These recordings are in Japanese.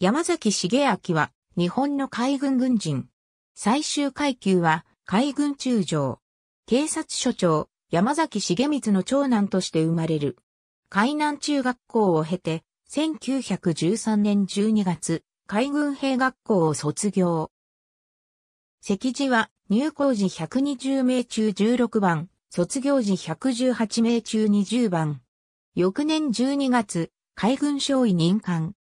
山崎茂明は日本の海軍軍人。最終階級は海軍中将。警察署長、山崎茂光の長男として生まれる。海南中学校を経て、1913年12月、海軍兵学校を卒業。席次は入校時120名中16番、卒業時118名中20番。翌年12月、海軍少尉任官。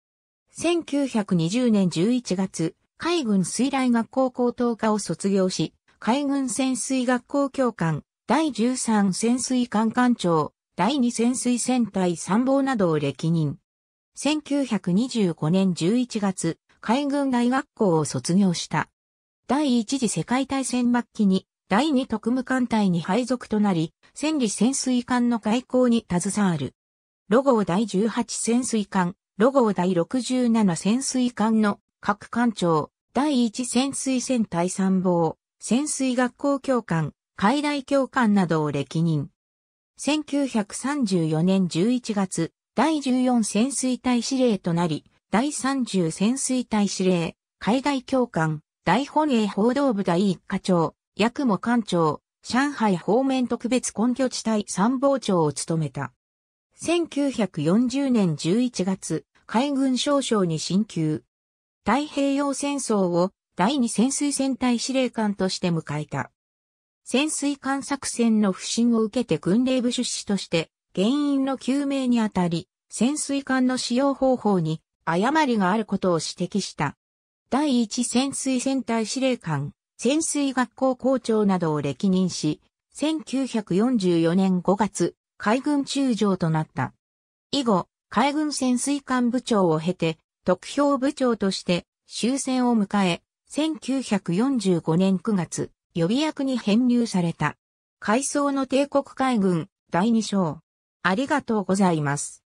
1920年11月、海軍水雷学校高等科を卒業し、海軍潜水学校教官、第13潜水艦艦長、第2潜水船隊参謀などを歴任。1925年11月、海軍大学校を卒業した。第一次世界大戦末期に第二特務艦隊に配属となり、戦利潜水艦の開交に携わる。ロゴを第18潜水艦、ロゴを第67潜水艦の各艦長、第1潜水船隊参謀、潜水学校教官、海外教官などを歴任。1934年11月、第14潜水隊司令となり、第30潜水隊司令、海外教官、大本営報道部第1課長、役務艦長、上海方面特別根拠地帯参謀長を務めた。1940年11月、海軍少将に進級。太平洋戦争を第二潜水戦隊司令官として迎えた。潜水艦作戦の不振を受けて軍令部出資として原因の究明にあたり、潜水艦の使用方法に誤りがあることを指摘した。第一潜水戦隊司令官、潜水学校校長などを歴任し、1944年5月、海軍中将となった。以後、海軍潜水艦部長を経て、特評部長として終戦を迎え、1945年9月、予備役に編入された。海藻の帝国海軍第2章。ありがとうございます。